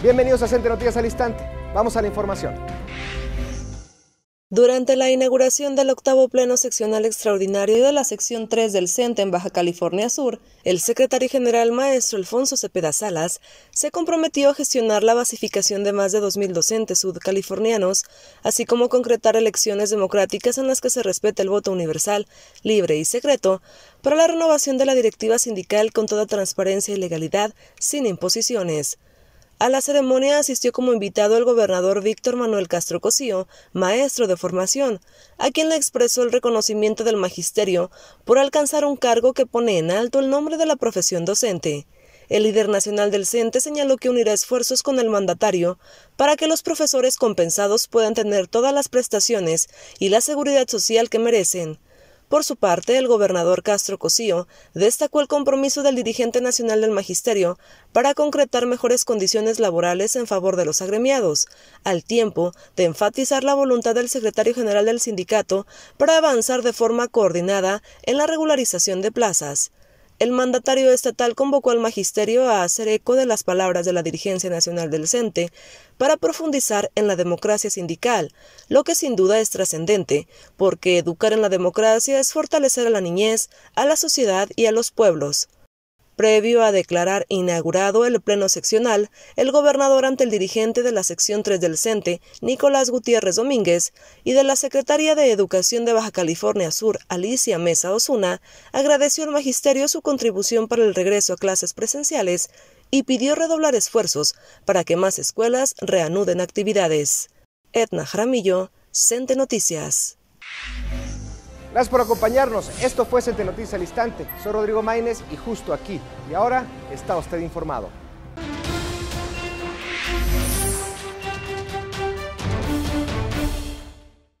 Bienvenidos a Centro Noticias al Instante. Vamos a la información. Durante la inauguración del octavo Pleno Seccional Extraordinario de la Sección 3 del CENTE en Baja California Sur, el secretario general maestro Alfonso Cepeda Salas se comprometió a gestionar la basificación de más de 2.000 docentes sudcalifornianos, así como concretar elecciones democráticas en las que se respete el voto universal, libre y secreto, para la renovación de la directiva sindical con toda transparencia y legalidad, sin imposiciones. A la ceremonia asistió como invitado el gobernador Víctor Manuel Castro Cosío, maestro de formación, a quien le expresó el reconocimiento del magisterio por alcanzar un cargo que pone en alto el nombre de la profesión docente. El líder nacional del CENTE señaló que unirá esfuerzos con el mandatario para que los profesores compensados puedan tener todas las prestaciones y la seguridad social que merecen. Por su parte, el gobernador Castro Cosío destacó el compromiso del dirigente nacional del magisterio para concretar mejores condiciones laborales en favor de los agremiados, al tiempo de enfatizar la voluntad del secretario general del sindicato para avanzar de forma coordinada en la regularización de plazas. El mandatario estatal convocó al magisterio a hacer eco de las palabras de la dirigencia nacional del CENTE para profundizar en la democracia sindical, lo que sin duda es trascendente, porque educar en la democracia es fortalecer a la niñez, a la sociedad y a los pueblos. Previo a declarar inaugurado el Pleno Seccional, el gobernador ante el dirigente de la Sección 3 del CENTE, Nicolás Gutiérrez Domínguez, y de la Secretaria de Educación de Baja California Sur, Alicia Mesa Osuna, agradeció al magisterio su contribución para el regreso a clases presenciales y pidió redoblar esfuerzos para que más escuelas reanuden actividades. Edna Jaramillo, CENTE Noticias. Gracias por acompañarnos. Esto fue Sente Noticias al Instante. Soy Rodrigo Maínez y justo aquí. Y ahora está usted informado.